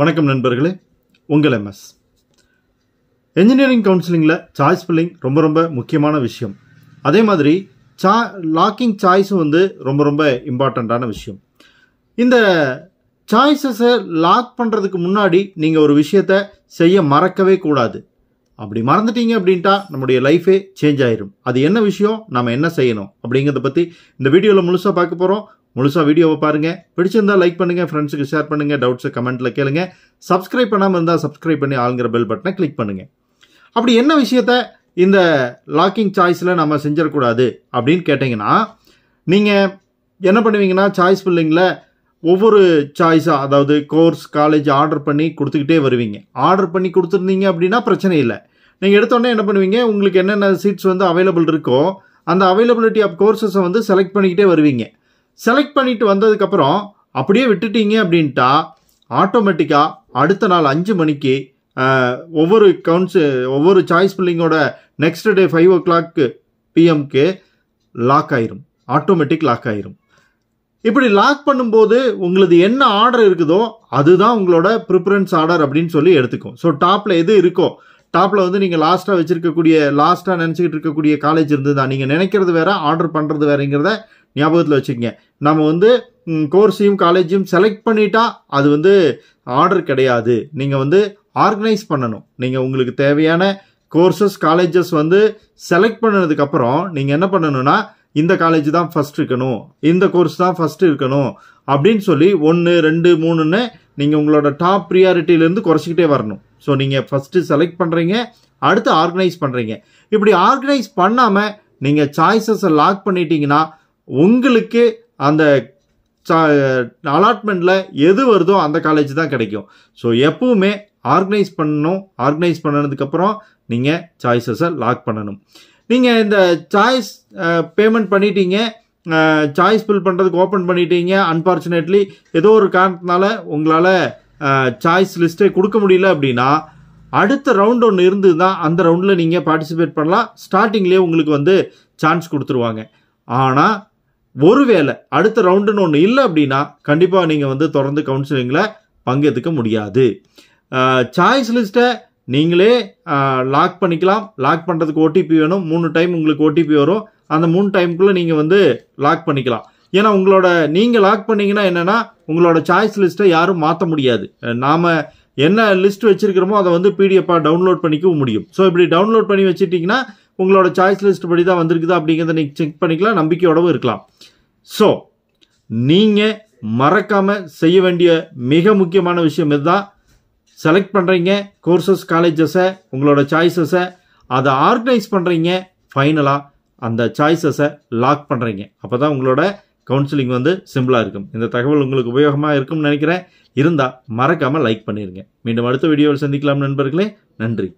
வணக்கம் நண்பர்களே உங்கள் எம்எஸ் என்ஜினியரிங் கவுன்சிலிங்கில் சாய்ஸ் பில்லிங் ரொம்ப ரொம்ப முக்கியமான விஷயம் அதே மாதிரி சா லாக்கிங் சாய்ஸும் வந்து ரொம்ப ரொம்ப இம்பார்ட்டண்ட்டான விஷயம் இந்த சாய்ஸஸை லாக் பண்ணுறதுக்கு முன்னாடி நீங்கள் ஒரு விஷயத்த செய்ய மறக்கவே கூடாது அப்படி மறந்துட்டீங்க அப்படின்ட்டா நம்முடைய லைஃபே சேஞ்ச் ஆயிரும் அது என்ன விஷயம் நம்ம என்ன செய்யணும் அப்படிங்கிறத பற்றி இந்த வீடியோவில் முழுசாக பார்க்க போகிறோம் முழுசாக வீடியோவை பாருங்கள் பிடிச்சிருந்தால் லைக் பண்ணுங்கள் ஃப்ரெண்ட்ஸுக்கு ஷேர் பண்ணுங்கள் டவுட்ஸை கமெண்ட்டில் கேளுங்க சப்ஸ்கிரைப் பண்ணாமல் இருந்தால் சப்ஸ்கிரைப் பண்ணி ஆளுங்கிற பெல் பட்டனை கிளிக் பண்ணுங்கள் அப்படி என்ன விஷயத்த இந்த லாக்கிங் சாய்ஸில் நம்ம செஞ்சிடக்கூடாது அப்படின்னு கேட்டிங்கன்னா நீங்கள் என்ன பண்ணுவீங்கன்னா சாய்ஸ் பில்லிங்கில் ஒவ்வொரு சாய்ஸாக அதாவது கோர்ஸ் காலேஜ் ஆர்டர் பண்ணி கொடுத்துக்கிட்டே வருவீங்க ஆர்டர் பண்ணி கொடுத்துருந்தீங்க அப்படின்னா பிரச்சனை இல்லை நீங்கள் எடுத்தோடனே என்ன பண்ணுவீங்க உங்களுக்கு என்னென்ன சீட்ஸ் வந்து அவைலபிள் இருக்கோ அந்த அவைலபிலிட்டி ஆஃப் கோர்சஸை வந்து செலக்ட் பண்ணிக்கிட்டே வருவீங்க செலக்ட் பண்ணிட்டு வந்ததுக்கப்புறம் அப்படியே விட்டுட்டீங்க அப்படின்ட்டா ஆட்டோமேட்டிக்காக அடுத்த நாள் அஞ்சு மணிக்கு ஒவ்வொரு கவுன்சு ஒவ்வொரு சாய்ஸ் பில்லிங்கோட next day five o'clock பிஎம்க்கு லாக் ஆயிரும் ஆட்டோமேட்டிக் லாக் ஆயிரும் இப்படி லாக் பண்ணும்போது உங்களது என்ன ஆர்டர் இருக்குதோ அதுதான் உங்களோட ப்ரிஃபரன்ஸ் ஆர்டர் அப்படின்னு சொல்லி எடுத்துக்கும் ஸோ டாப்பில் எது இருக்கோ டாப்பில் வந்து நீங்கள் லாஸ்ட்டாக வச்சுருக்கக்கூடிய லாஸ்ட்டாக நினச்சிக்கிட்டு இருக்கக்கூடிய காலேஜ் இருந்து தான் நீங்கள் நினைக்கிறது வேறு ஆர்டர் பண்ணுறது வேறுங்கிறத ஞாபகத்தில் வச்சுக்கோங்க நம்ம வந்து கோர்ஸையும் காலேஜையும் செலக்ட் பண்ணிட்டா அது வந்து ஆர்டர் கிடையாது நீங்கள் வந்து ஆர்கனைஸ் பண்ணணும் நீங்கள் உங்களுக்கு தேவையான கோர்சஸ் காலேஜஸ் வந்து செலக்ட் பண்ணதுக்கப்புறம் நீங்கள் என்ன பண்ணணும்னா இந்த காலேஜ் தான் ஃபஸ்ட் இருக்கணும் இந்த கோர்ஸ் தான் ஃபஸ்ட்டு இருக்கணும் அப்படின்னு சொல்லி ஒன்று ரெண்டு மூணுன்னு நீங்கள் உங்களோட டாப் ப்ரியாரிட்டியிலேருந்து குறைச்சிக்கிட்டே வரணும் ஸோ நீங்கள் ஃபஸ்ட்டு செலக்ட் பண்ணுறீங்க அடுத்து ஆர்கனைஸ் பண்ணுறீங்க இப்படி ஆர்கனைஸ் பண்ணாமல் நீங்கள் சாய்ஸஸை லாக் பண்ணிட்டீங்கன்னா உங்களுக்கு அந்த அலாட்மெண்ட்டில் எது வருதோ அந்த காலேஜ் தான் கிடைக்கும் ஸோ எப்பவுமே ஆர்கனைஸ் பண்ணணும் ஆர்கனைஸ் பண்ணதுக்கப்புறம் நீங்கள் சாய்ஸஸை லாக் பண்ணணும் நீங்கள் இந்த சாய்ஸ் பேமெண்ட் பண்ணிட்டீங்க சாய்ஸ் ஃபில் பண்ணுறதுக்கு ஓப்பன் பண்ணிட்டீங்க அன்ஃபார்ச்சுனேட்லி ஏதோ ஒரு காரணத்தினால உங்களால் சாய்ஸ் லிஸ்ட்டே கொடுக்க முடியல அப்படின்னா அடுத்த ரவுண்ட் ஒன்று இருந்ததுன்னா அந்த ரவுண்டில் நீங்கள் பார்ட்டிசிபேட் பண்ணலாம் ஸ்டார்டிங்லேயே உங்களுக்கு வந்து சான்ஸ் கொடுத்துருவாங்க ஆனால் ஒருவேளை அடுத்த ரவுண்டுன்னு ஒன்று இல்லை அப்படின்னா கண்டிப்பாக நீங்கள் வந்து தொடர்ந்து கவுன்சிலிங்கில் பங்கெடுக்க முடியாது சாய்ஸ் லிஸ்ட்டை நீங்களே லாக் பண்ணிக்கலாம் லாக் பண்ணுறதுக்கு ஓடிபி வேணும் மூணு டைம் உங்களுக்கு ஓடிபி வரும் அந்த மூணு டைமுக்குள்ளே நீங்கள் வந்து லாக் பண்ணிக்கலாம் ஏன்னா உங்களோட நீங்கள் லாக் பண்ணிங்கன்னா என்னென்னா உங்களோட சாய்ஸ் லிஸ்ட்டை யாரும் மாற்ற முடியாது நாம் என்ன லிஸ்ட் வச்சுருக்கிறோமோ அதை வந்து பிடிஎஃபாக டவுன்லோட் பண்ணிக்கவும் முடியும் ஸோ இப்படி டவுன்லோட் பண்ணி வச்சுட்டிங்கன்னா உங்களோட சாய்ஸ் லிஸ்ட் படி தான் வந்திருக்குதா அப்படிங்கிறத நீங்கள் செக் பண்ணிக்கலாம் நம்பிக்கையோடவும் இருக்கலாம் ஸோ நீங்கள் மறக்காமல் செய்ய வேண்டிய மிக முக்கியமான விஷயம் இதுதான் செலக்ட் பண்ணுறீங்க கோர்சஸ் காலேஜஸை உங்களோட சாய்ஸஸை அதை ஆர்கனைஸ் பண்ணுறீங்க ஃபைனலாக அந்த சாய்ஸஸை லாக் பண்ணுறீங்க அப்போ தான் உங்களோட கவுன்சிலிங் வந்து சிம்பிளாக இருக்கும் இந்த தகவல் உங்களுக்கு உபயோகமாக இருக்கும்னு நினைக்கிறேன் இருந்தால் மறக்காமல் லைக் பண்ணிடுங்க மீண்டும் அடுத்த வீடியோவில் சந்திக்கலாம் நண்பர்களே நன்றி